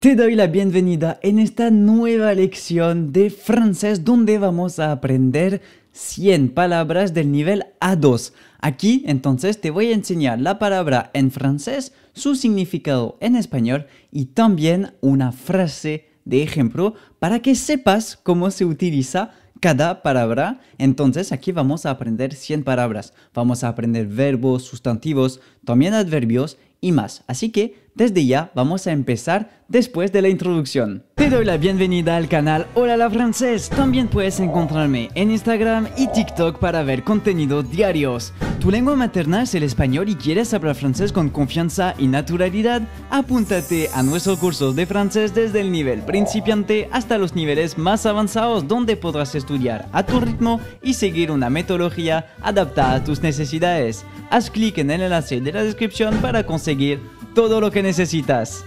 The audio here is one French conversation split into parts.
Te doy la bienvenida en esta nueva lección de francés donde vamos a aprender 100 palabras del nivel A2. Aquí entonces te voy a enseñar la palabra en francés, su significado en español y también una frase de ejemplo para que sepas cómo se utiliza cada palabra. Entonces aquí vamos a aprender 100 palabras. Vamos a aprender verbos, sustantivos, también adverbios y más. Así que desde ya vamos a empezar después de la introducción. Te doy la bienvenida al canal Hola la Francés. También puedes encontrarme en Instagram y TikTok para ver contenido diarios. ¿Tu lengua materna es el español y quieres hablar francés con confianza y naturalidad? Apúntate a nuestros cursos de francés desde el nivel principiante hasta los niveles más avanzados donde podrás estudiar a tu ritmo y seguir una metodología adaptada a tus necesidades. Haz clic en el enlace de la descripción para conseguir todo lo que necesitas.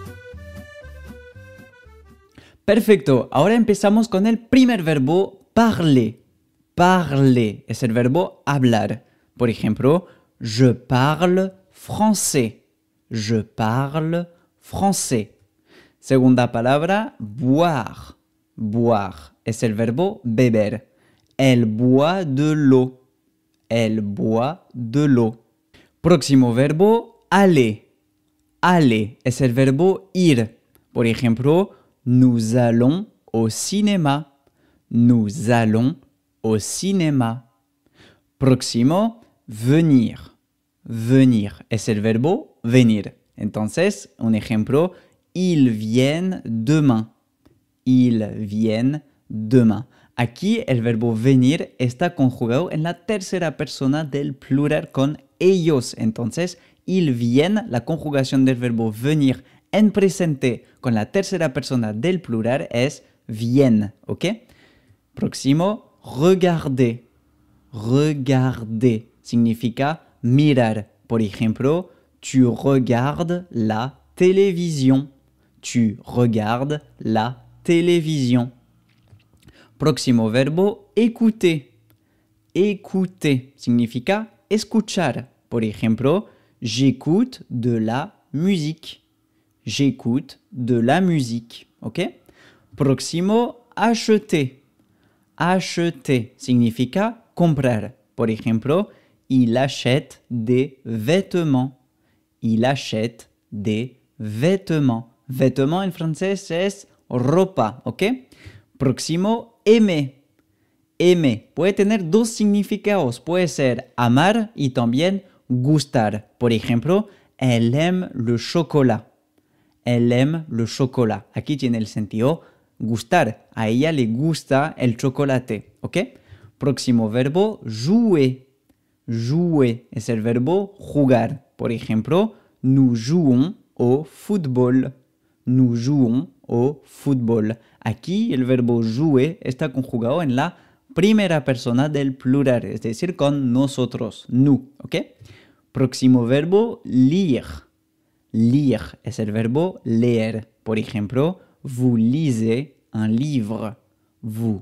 Perfecto, ahora empezamos con el primer verbo parler. Parler es el verbo hablar. Por ejemplo, je parle français. Je parle français. Segunda palabra, boire. Boire es el verbo beber. Elle boit de l'eau. Elle boit de l'eau. Próximo verbo, aller. Aller es el verbo ir. Por ejemplo, Nous allons au cinéma. Nous allons au cinéma. Proximo, venir. Venir. Es le verbe venir. Entonces, un ejemplo, ils viennent demain. Ils viennent demain. Aquí el verbo venir está conjugado en la tercera persona del plural con ellos. Entonces, ils viennent, la conjugación del verbo venir en presente con la tercera persona del plural es viennent, ¿ok? Proximo, regarder. Regarder significa mirar. Por ejemplo, tu regardes la télévision. Tu regardes la télévision. Proximo verbo, écouter. Écouter significa escuchar. Por ejemplo, j'écoute de la musique. J'écoute de la musique. Ok Proximo, acheter. Acheter significa comprar. Por ejemplo, il achète des vêtements. Il achète des vêtements. Vêtements en français, c'est ropa. Ok Proximo, aimer. Aimer. Puede tener dos significados. Puede ser amar y también gustar. Por ejemplo, elle aime le chocolat. Él aime le chocolate. Aquí tiene el sentido gustar. A ella le gusta el chocolate. ¿Ok? Próximo verbo, jouer. Jouer es el verbo jugar. Por ejemplo, nous jouons au football. Nous jouons au football. Aquí el verbo jouer está conjugado en la primera persona del plural, es decir, con nosotros, nous. ¿Ok? Próximo verbo, lire Lire es el verbo leer. Por ejemplo, vous lisez un libro? Vous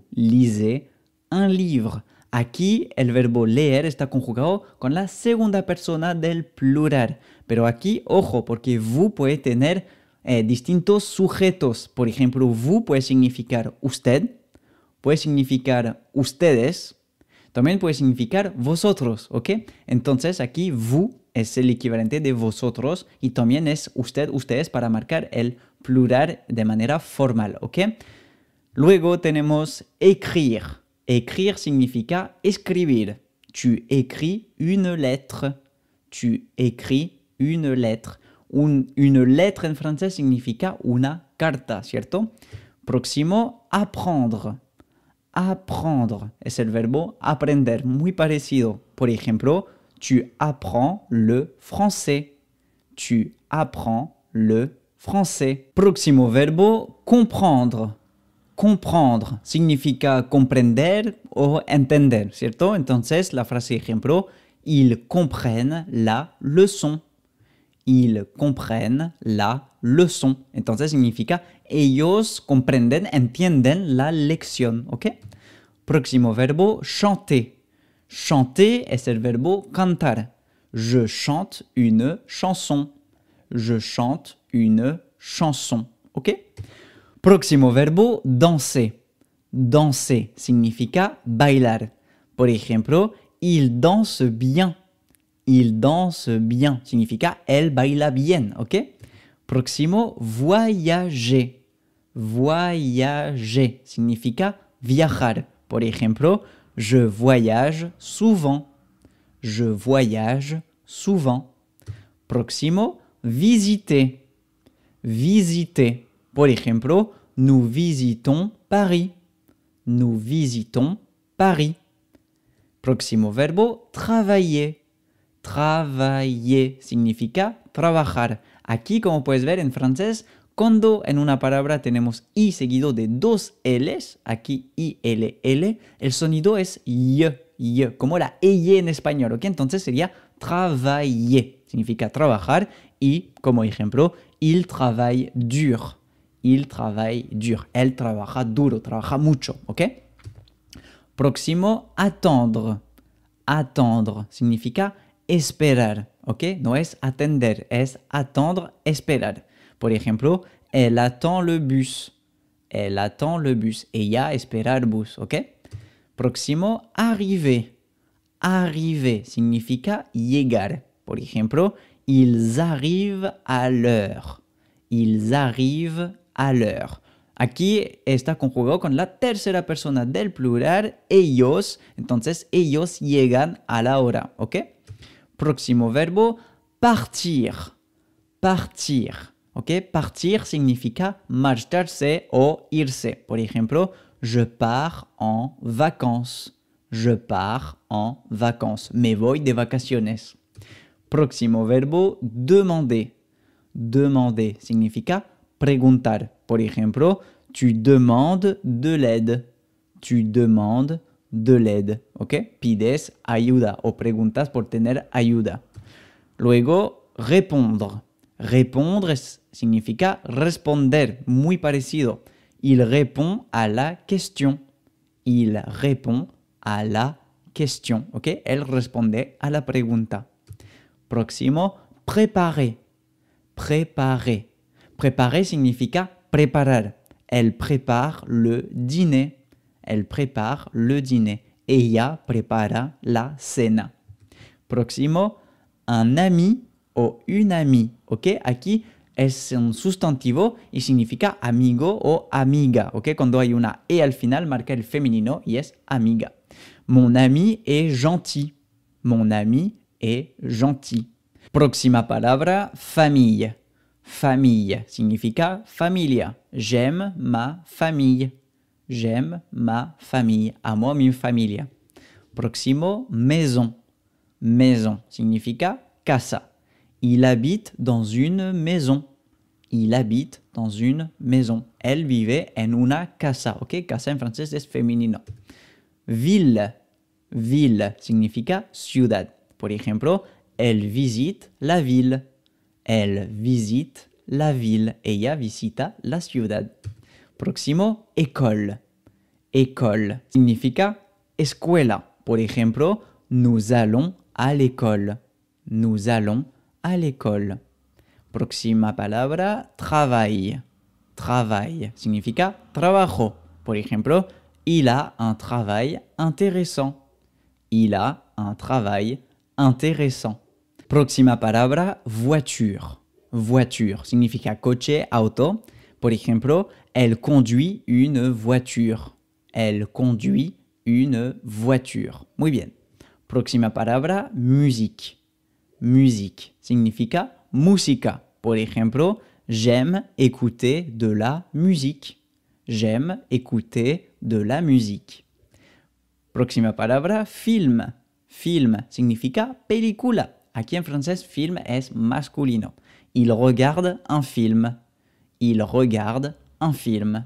un livre. Aquí el verbo leer está conjugado con la segunda persona del plural. Pero aquí, ojo, porque vous puede tener eh, distintos sujetos. Por ejemplo, vous puede significar usted, puede significar ustedes, también puede significar vosotros, ¿ok? Entonces aquí vous es el equivalente de vosotros y también es usted, ustedes para marcar el plural de manera formal, ¿ok? Luego tenemos écrire. Écrire significa escribir. Tu écris une lettre. Tu écris une lettre. Una une lettre en francés significa una carta, ¿cierto? Próximo, apprendre. apprendre. c'est le verbe aprender, muy parecido. Por ejemplo, tu apprends le français. Tu apprends le français. Proximo verbo, comprendre. Comprendre significa comprender o entender, ¿cierto? Entonces, la frase ejemplo, ils comprennent la leçon. Ils comprennent la leçon. Entonces significa ellos comprennent, entienden la lección, ¿ok? Próximo verbo, chanter. Chanter est le verbo cantar. Je chante une chanson. Je chante une chanson, ¿ok? Próximo verbo, danser. Danser significa bailar. Por ejemplo, il danse bien. Il danse bien significa elle baila bien, ¿ok? Próximo, voyager voyager significa viajar. Por ejemplo, je voyage souvent. Je voyage souvent. Proximo, visiter. Visiter. Por ejemplo, nous visitons Paris. Nous visitons Paris. Proximo verbo, travailler. Travailler significa trabajar. Aquí, como puedes ver en francés, Cuando en una palabra tenemos i seguido de dos l's, aquí i l l, el sonido es y, y como la e, y en español, ¿ok? Entonces sería travailler, significa trabajar y como ejemplo, il travaille dur, il travaille dur, él trabaja duro, trabaja mucho, ¿ok? Próximo, attendre. Attendre significa esperar, ¿ok? No es atender, es attendre, esperar. Por ejemplo, elle attend le bus. Elle attend le bus. Ella esperar bus, ok Próximo, arriver. Arriver significa llegar. Por ejemplo, ils arrivent à l'heure. Ils arrivent à l'heure. Aquí está conjugado con la tercera persona del plural, ellos. Entonces, ellos llegan a la hora, ¿ok? Próximo verbo, partir. Partir. Ok, partir significa marcharse o irse. Por ejemplo, je pars en vacances. Je pars en vacances. Me voy de vacaciones. Próximo verbo, demander. Demander significa preguntar. Por ejemplo, tu demandes de l'aide. Tu demandes de l'aide. Ok, pides ayuda o preguntas por tener ayuda. Luego, répondre. Répondre significa responder, muy parecido. Il répond à la question. Il répond à la question. Ok? Elle répondait à la pregunta. Proximo, préparer. Préparer. Préparer significa preparar. Elle prépare le dîner. Elle prépare le dîner. Ella prepara la cena. Proximo, un ami ou une amie, ok? Aquí es un sustantivo y significa amigo o amiga, ok? Cuando hay una e al final marca el femenino y es amiga. Mon ami est gentil. Mon ami est gentil. Proxima palabra, famille. Famille significa familia. J'aime ma famille. J'aime ma famille. Amo mi familia. Próximo, maison. Maison significa casa. Il habite dans une maison. Il habite dans une maison. Elle vivait en una casa. Ok, casa en français es femenino. Ville. Ville significa ciudad. Por ejemplo, elle visite la ville. Elle visite la ville. Ella visita la ciudad. Proximo, école. École significa escuela. Por ejemplo, nous allons à l'école. Nous allons à l'école. Proxima palabra, travail. Travail significa trabajo. Por ejemplo, il a un travail intéressant. Il a un travail intéressant. Proxima palabra, voiture. Voiture significa coche, auto. Por ejemplo, elle conduit une voiture. Elle conduit une voiture. Muy bien. Proxima palabra, musique musique. Significa música. Por ejemplo, j'aime écouter de la musique. J'aime écouter de la musique. Proxima palabra, film. Film significa película. Aquí en francés, film es masculino. Il regarde un film. Il regarde un film.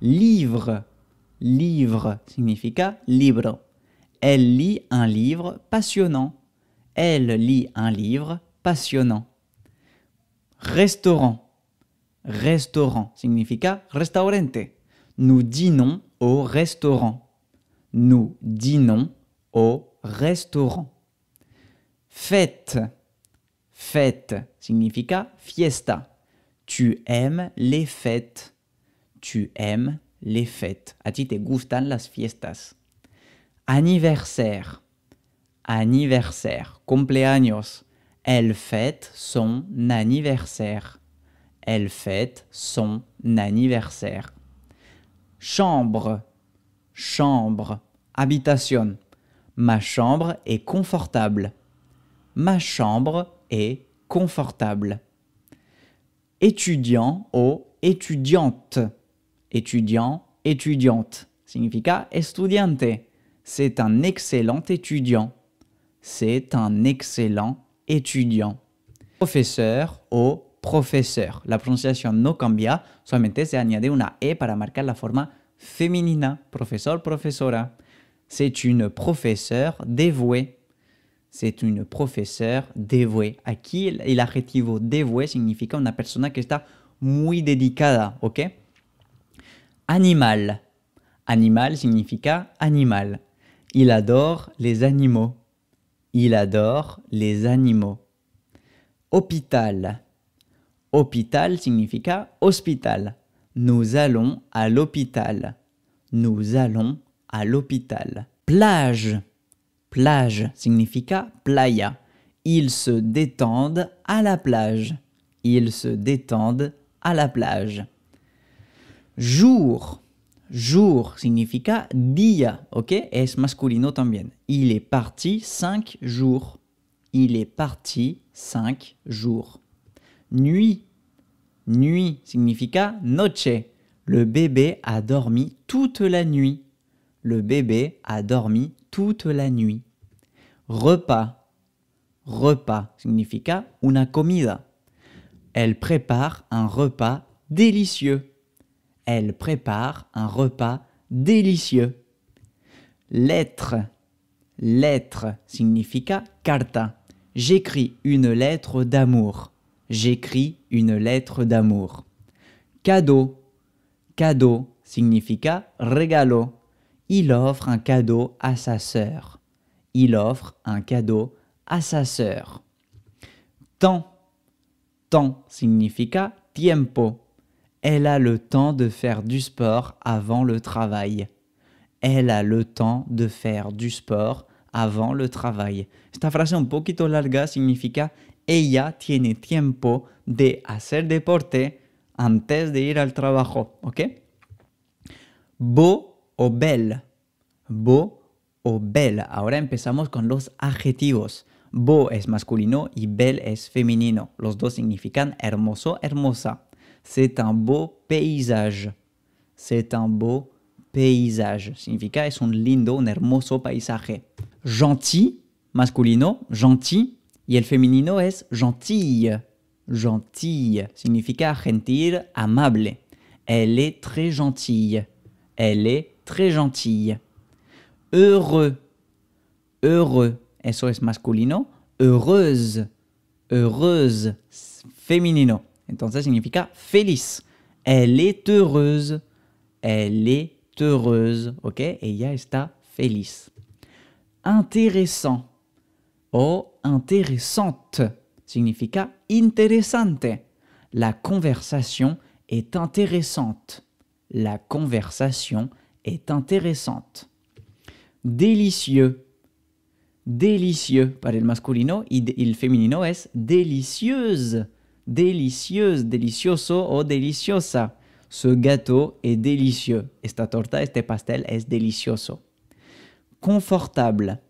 Livre. Livre significa libro. Elle lit un livre passionnant. Elle lit un livre passionnant. Restaurant. Restaurant significa restaurante. Nous dînons au restaurant. Nous dînons au restaurant. Fête. Fête significa fiesta. Tu aimes les fêtes. Tu aimes les fêtes. A ti te gustan las fiestas. Anniversaire anniversaire, cumpleaños. Elle fête son anniversaire. Elle fête son anniversaire. Chambre, chambre, habitation. Ma chambre est confortable. Ma chambre est confortable. Étudiant ou étudiante. Étudiant, étudiante. Significa estudiante. C'est un excellent étudiant c'est un excellent étudiant. Professeur ou « professeur. La prononciation no cambia, solamente se añade une « E pour marquer la forma femenina. Professeur, professora. C'est une professeure dévouée. C'est une professeure dévouée. Aquí l'adjectif « dévoué signifie dévouée significa una persona que está muy dedicada, ¿ok? Animal. Animal significa animal. Il adore les animaux. Il adore les animaux. Hôpital. Hôpital signifie hospital. Nous allons à l'hôpital. Nous allons à l'hôpital. Plage. Plage signifie playa. Ils se détendent à la plage. Ils se détendent à la plage. Jour. Jour signifie dia ok? Es masculino también. Il est parti cinq jours. Il est parti cinq jours. Nuit. Nuit significa noche. Le bébé a dormi toute la nuit. Le bébé a dormi toute la nuit. Repas. Repas significa una comida. Elle prépare un repas délicieux elle prépare un repas délicieux. Lettre. Lettre significa carta. J'écris une lettre d'amour. J'écris une lettre d'amour. Cadeau. Cadeau significa regalo. Il offre un cadeau à sa sœur. Il offre un cadeau à sa sœur. Temps. Temps significa tiempo. Elle a le temps de faire du sport avant le travail. Elle a le temps de faire du sport avant le travail. Esta frase un poquito larga significa ella tiene tiempo de hacer deporte antes de ir al trabajo, ¿ok? Beau o belle. Beau o belle. Ahora empezamos con los adjetivos. Beau es masculino y belle es femenino. Los dos significan hermoso, hermosa. C'est un beau paysage. C'est un beau paysage. Significa es un lindo, un hermoso paisaje. Gentil, masculino, gentil. Y el femenino es gentille. Gentille significa gentil, amable. Elle est très gentille. Elle est très gentille. Heureux. Heureux. Eso es masculino. Heureuse. Heureuse. Féminino ça significa feliz. Elle est heureuse. Elle est heureuse. ¿Ok? Ella está feliz. Intéressant. oh intéressante. Significa «intéressante». La conversation est intéressante. La conversation est intéressante. Délicieux. Délicieux para le masculino y el femenino es délicieuse délicieuse, delicioso o deliciosa. Ce gâteau est délicieux. Esta torta, este pastel es delicioso. Confortable.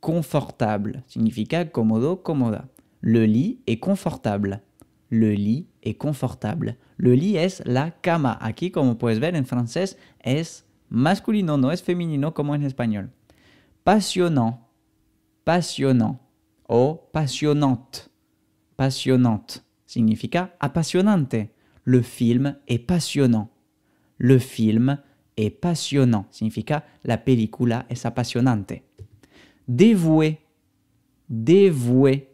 Confortable significa cómodo, cómoda. Le lit est confortable. Le lit est confortable. Le lit es la cama. Aquí, como puedes ver en francés, es masculino, no es femenino como en español. Passionnant. Passionnant. Oh, passionnante. Passionnante significa apasionante. Le film est passionnant. Le film est passionnant. Significa la película es apasionante. Dévoué. Dévoué.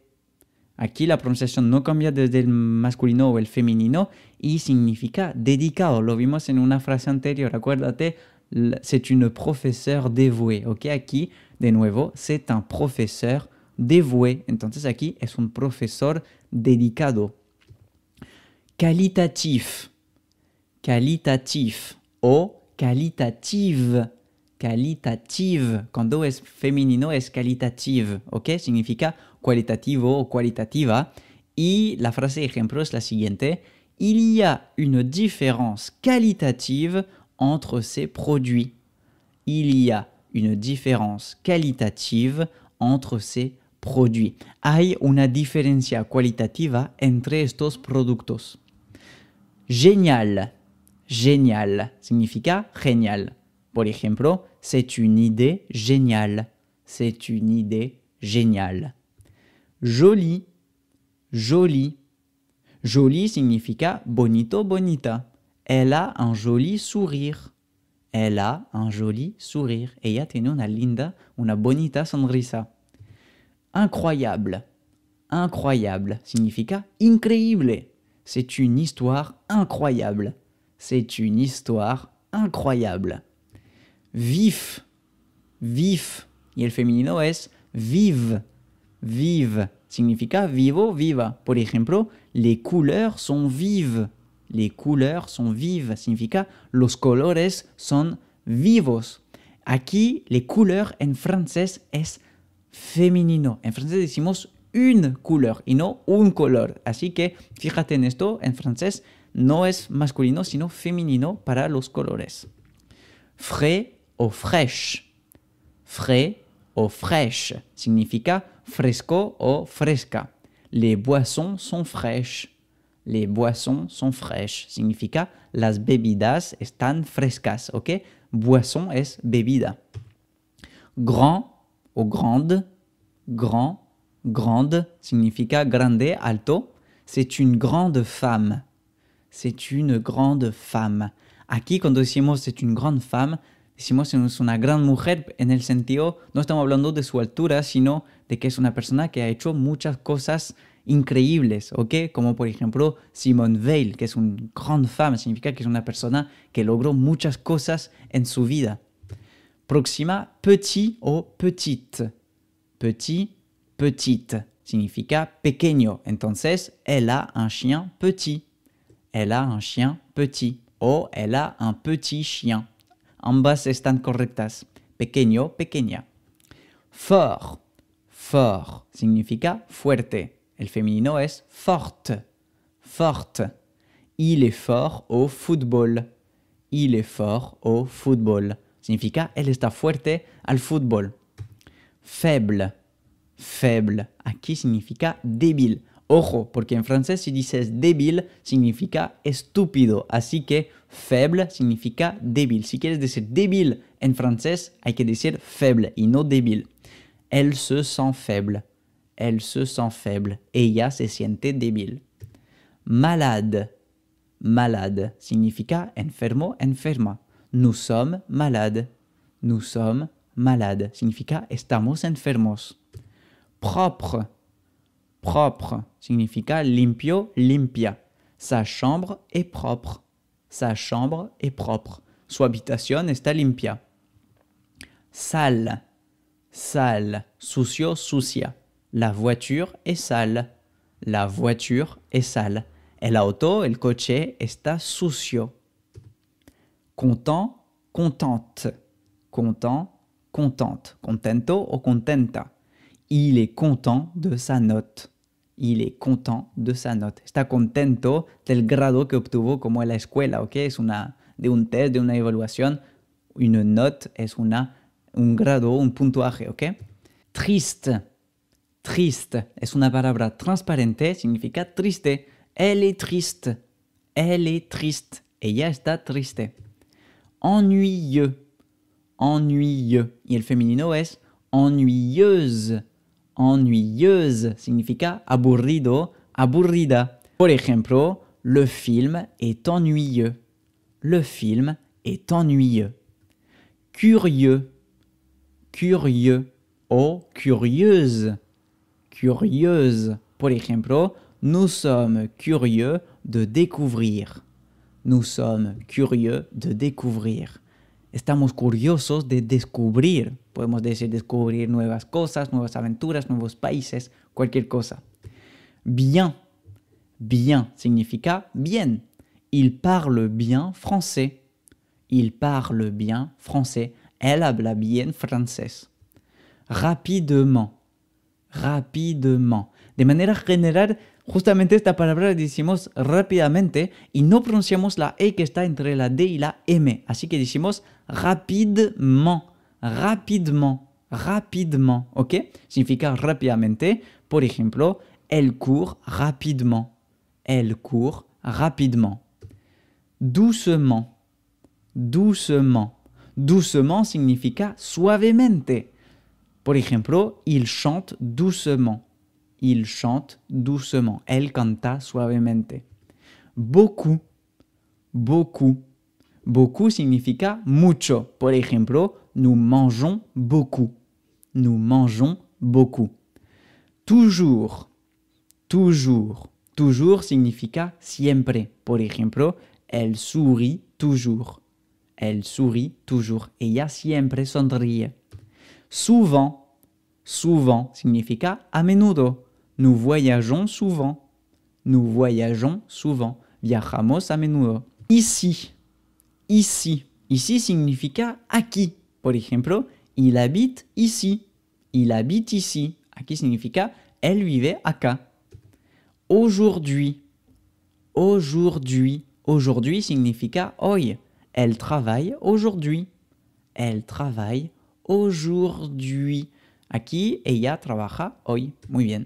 Aquí la pronunciación no cambia desde el masculino o el femenino y significa dedicado. Lo vimos en una frase anterior. Acuérdate, c'est une professeur dévouée. Ok, aquí de nuevo, c'est un professeur dévoué. Entonces aquí es un profesor dedicado qualitatif, qualitatif ou oh, qualitative, qualitative. Cuando es femenino es qualitative, ¿ok? Significa qualitativo o qualitativa, Y la frase ejemplo es la siguiente. Il y a une différence qualitative entre ces produits. Il y a une différence qualitative entre ces produits. Hay una diferencia cualitativa entre estos productos génial. Génial significa génial. Por exemple, c'est une idée géniale. C'est une idée géniale. Jolie, joli. Joli significa bonito, bonita. Elle a un joli sourire. Elle a un joli sourire. Ella tiene una linda, una bonita sonrisa. Incroyable. Incroyable significa increíble. C'est une histoire incroyable. C'est une histoire incroyable. Vif, vif, y le féminin es vive, vive, significa vivo, viva. Por ejemplo, les couleurs sont vives. Les couleurs sont vives, significa los colores son vivos. Aquí, les couleurs en francés es femenino. En francés decimos une couleur y no un color. Así que fíjate en esto, en francés no es masculino, sino femenino para los colores. Frais o fraîche Frais o fraîche significa fresco o fresca. Les boissons sont fraîches. Les boissons sont fraîches significa las bebidas están frescas, ¿ok? Boisson es bebida. Grand o grande, grand Grande significa grande, alto. C'est une grande femme. C'est une grande femme. Aquí cuando decimos c'est une grande femme, decimos es una gran mujer en el sentido, no estamos hablando de su altura, sino de que es una persona que ha hecho muchas cosas increíbles, ¿ok? Como por ejemplo Simone Veil, que es una grande femme, significa que es una persona que logró muchas cosas en su vida. Próxima, petit ou petite. Petit petite significa pequeño. Entonces, elle a un chien petit. Elle a un chien petit. O elle a un petit chien. Ambas están correctas. Pequeño, pequeña. Fort. Fort significa fuerte. El femenino es forte. Forte. Il est fort au football. Il est fort au football. Significa él está fuerte al football. Faible faible. Aquí significa débil. Ojo, porque en francés si dices débil significa estúpido, así que faible significa débil. Si quieres decir débile en francés, hay que decir faible y no débil. Elle se sent faible. Elle se sent faible. Ella se siente débile. Malade. Malade significa enfermo, enferma. Nous sommes malades. Nous sommes malades significa estamos enfermos propre. Propre signifie limpio, limpia. Sa chambre est propre. Sa chambre est propre. Su habitación está limpia. Sale, sale. Sucio, sucia. La voiture est sale. La voiture est sale. El auto, el coche, está sucio. Content, contente. Content, contente. Contento o contenta. Il est content de sa note. Il est content de sa note. Está contento del grado que obtuvo como en la escuela, ¿ok? Es una, de un test, de una evaluación. Une note es una, un grado, un puntuaje, ¿ok? Triste. Triste. Es una palabra transparente, significa triste. Elle est triste. Elle est triste. Ella está triste. Ennuyeux. Ennuyeux. Y el femenino es ennuyeuse ennuyeuse significa aburrido, aburrida. Por ejemplo, le film est ennuyeux. Le film est ennuyeux. Curieux, curieux oh curieuse, curieuse. Por ejemplo, nous sommes curieux de découvrir. Nous sommes curieux de découvrir. estamos curiosos de descubrir, podemos decir, descubrir nuevas cosas, nuevas aventuras, nuevos países, cualquier cosa. Bien, bien significa bien. Il parle bien français. Il parle bien français. Elle habla bien francés. Rapidement. Rapidement. De manera general, Justamente esta palabra la decimos rápidamente y no pronunciamos la E que está entre la D y la M. Así que decimos rapidement, rapidement, rapidement, ¿ok? Significa rapidement. Por ejemplo, elle court rapidement, elle court rapidement. Doucement, doucement. Doucement significa suavemente. Por ejemplo, il chante doucement il chante doucement. Elle canta suavemente. Beaucoup, beaucoup. Beaucoup significa mucho. Por ejemplo, nous mangeons beaucoup. Nous mangeons beaucoup. Toujours, toujours. Toujours significa siempre. Por ejemplo, elle sourit toujours. Elle sourit toujours. Ella siempre sonríe. Souvent, souvent significa a menudo. Nous voyageons souvent. Nous voyageons souvent. Viajamos a menudo. Ici. Ici. Ici significa aquí. Por ejemplo, il habite ici. Il habite ici. Aquí significa elle vivait acá. Aujourd'hui. Aujourd'hui. Aujourd'hui significa hoy. Elle travaille aujourd'hui. Elle travaille aujourd'hui. Aquí ella trabaja hoy. Muy bien.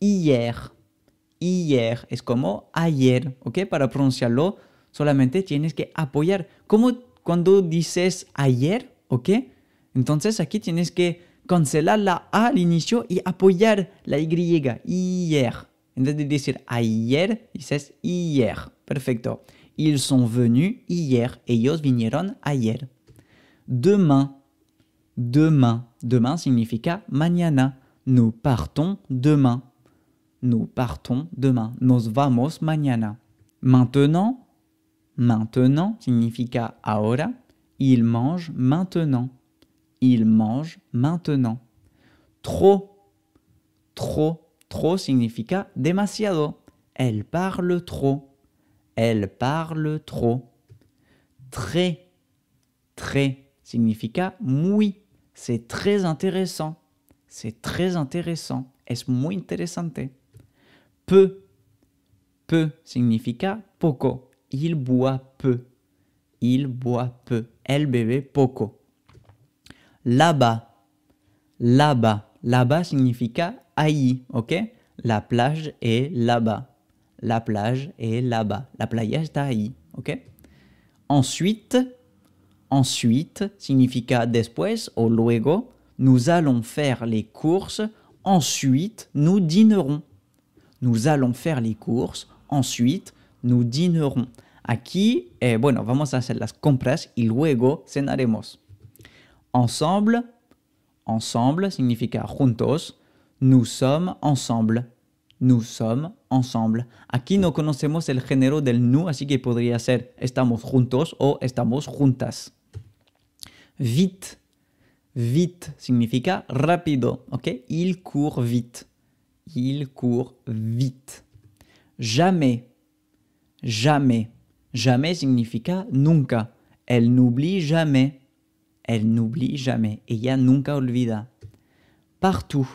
hier. Hier es como ayer, ¿ok? Para pronunciarlo solamente tienes que apoyar. Como cuando dices ayer, ¿ok? Entonces aquí tienes que cancelar la A al inicio y apoyar la Y, hier. En vez de decir ayer, dices hier. Perfecto. Ils sont venus hier. Ellos vinieron ayer. Demain. Demain. Demain significa mañana. Nous partons demain. Nous partons demain. Nos vamos mañana. Maintenant, maintenant signifie « ahora. Il mange maintenant. Il mange maintenant. Trop, trop, trop signifie « demasiado. Elle parle trop. Elle parle trop. Très, très signifie « muy. C'est très intéressant. C'est très intéressant. Es muy interesante peu. Peu significa poco. Il boit peu. Il boit peu. elle bébé poco. Là-bas. Là-bas. Là-bas significa ahí, ok? La plage est là-bas. La plage est là-bas. La playa está ahí, ok? Ensuite, ensuite significa después ou luego. Nous allons faire les courses. Ensuite, nous dînerons nous allons faire les courses, ensuite nous dînerons. Aquí, eh, bueno, vamos a hacer las compras y luego cenaremos. Ensemble, ensemble significa juntos, nous sommes ensemble. Nous sommes ensemble. Aquí no conocemos el género del nous, así que podría ser estamos juntos o estamos juntas. Vite. Vite significa rápido, ¿ok? Il court vite il court vite. Jamais, jamais, jamais significa nunca. Elle n'oublie jamais. Elle n'oublie jamais. Ella nunca olvida. Partout,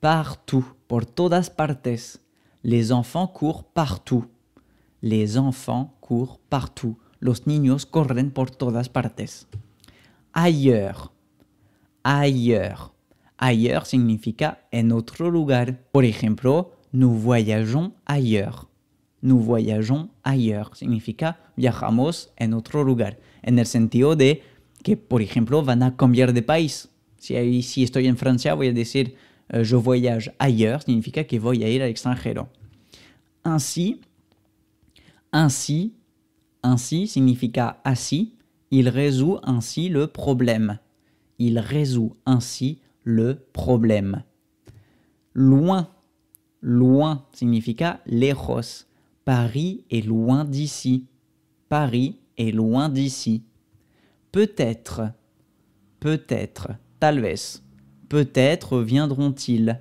partout, por todas partes. Les enfants courent partout. Les enfants courent partout. Los niños corren por todas partes. Ailleurs, ailleurs Ailleurs signifie en otro lugar. Por ejemplo, nous voyageons ailleurs. Nous voyageons ailleurs significa viajamos en otro lugar. En el sentido de que, por ejemplo, van a cambiar de país. Si, si estoy en Francia, voy a decir eh, je voyage ailleurs significa que voy a ir al extranjero. Ainsi, ainsi, ainsi significa ainsi. Il résout ainsi le problème. Il résout ainsi le problème. Loin, loin significa lejos. Paris est loin d'ici. Paris est loin d'ici. Peut-être, peut-être, talvez. Peut-être viendront-ils.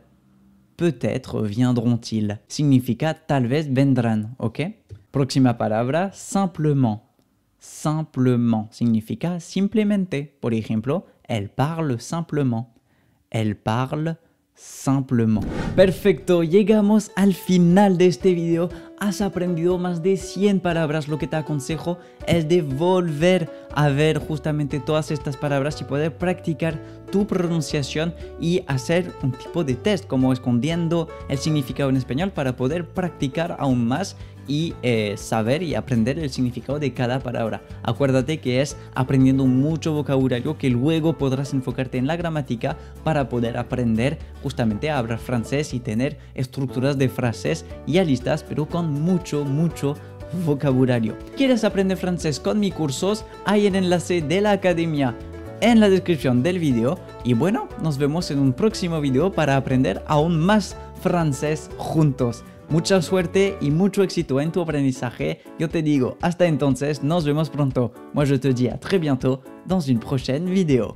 Peut-être viendront-ils. Significa Talvez vendrán, ok Proxima palabra, simplement. Simplement significa simplemente. Por ejemplo, elle parle simplement. él parle simplemente Perfecto, llegamos al final de este video. Has aprendido más de 100 palabras. Lo que te aconsejo es de volver a ver justamente todas estas palabras y poder practicar tu pronunciación y hacer un tipo de test como escondiendo el significado en español para poder practicar aún más y eh, saber y aprender el significado de cada palabra. Acuérdate que es aprendiendo mucho vocabulario que luego podrás enfocarte en la gramática para poder aprender justamente a hablar francés y tener estructuras de frases ya listas, pero con mucho, mucho vocabulario. ¿Quieres aprender francés con mis cursos? Hay el enlace de la academia en la descripción del video. Y bueno, nos vemos en un próximo video para aprender aún más francés juntos. Mucha suerte y mucho éxito en tu aprendizaje. Yo te digo, hasta entonces, nos vemos pronto. Moi, je te dis à très bientôt dans une prochaine vidéo.